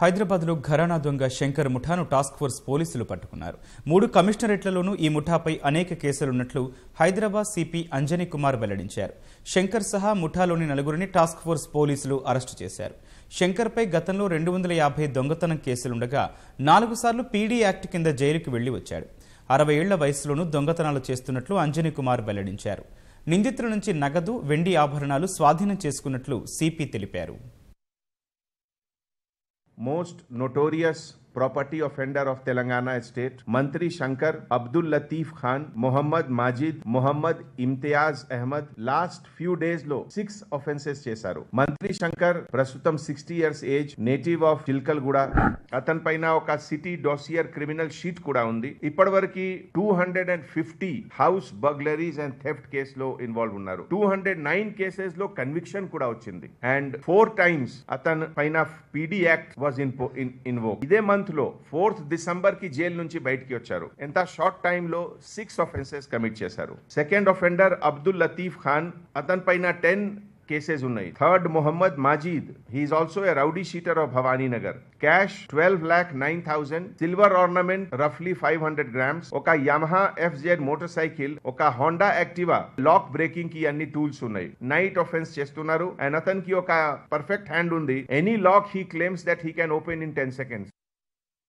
హైదరాబాద్లో ఘరానా దొంగ Shankar ముఠాను task force పోలీసులు పట్టుకున్నారు మూడు కమిషనరేట్లలోనూ ఈ ముఠాపై అనేక కేసులున్నట్లు హైదరాబాద్ సిపి అంజనీ కుమార్ వెల్లడించారు శంకర్ సహా ముఠాలోని నలుగురిని టాస్క్ ఫోర్స్ పోలీసులు అరెస్టు చేశారు శంకర్పై గతంలో రెండు వందల యాభై దొంగతనం కేసులుండగా నాలుగు సార్లు పీడీ యాక్ట్ కింద జైలుకు వెళ్లి వచ్చాడు అరవై ఏళ్ల వయసులోనూ దొంగతనాలు చేస్తున్నట్లు అంజనీ కుమార్ వెల్లడించారు నిందితుల నుంచి నగదు వెండి ఆభరణాలు స్వాధీనం చేసుకున్నట్లు సిపి తెలిపారు most notorious property offender of Telangana Telangana Mantri Shankar Abdul Latif Khan Mohammed Majid Mohammed Imtiyaz Ahmed last few days లో సిక్స్ ఆఫెన్సెస్ చేశారు మంత్రి శంకర్ ప్రస్తుతం సిక్స్టీ ఇయర్స్ ఏజ్ నేటివ్ ఆఫ్ కూడా అతని పైన ఒక సిటీ డోసియర్ క్రిమినల్ షీట్ కూడా ఉంది ఇప్పటి వరకు two hundred and fifty house burglaries and theft కేసులో ఇన్వాల్వ్ ఉన్నారు టూ హండ్రెడ్ నైన్ కేసెస్ లో కన్విక్షన్ కూడా వచ్చింది అండ్ ఫోర్ టైమ్స్ అతని పైన PD act was in invoke ఇదే మంత్ లో ఫోర్త్ డిసెంబర్ కి జైలు నుంచి బయటికి వచ్చారు ఎంత షార్ట్ లో సిక్స్ ఆఫెన్సెస్ కమిట్ చేశారు సెకండ్ అఫెండర్ అబ్దుల్ లతీఫ్ ఖాన్ అతని పైన టెన్ కేసెస్ ఉన్నాయి third Mohammed Majid he is also a rowdy sheeter of Nagar cash twelve lakh nine thousand silver ornament రఫ్లీ ఫైవ్ హండ్రెడ్ గ్రామ్స్ ఒక యమహా జెడ్ మోటార్ సైకిల్ ఒక హోండా యాక్టివా లాక్ బ్రేకింగ్ కి అన్ని tools ఉన్నాయి నైట్ ఆఫెన్స్ చేస్తున్నారు అండ్ అతనికి ఒక పర్ఫెక్ట్ హ్యాండ్ ఉంది any lock he claims that he can open in ten seconds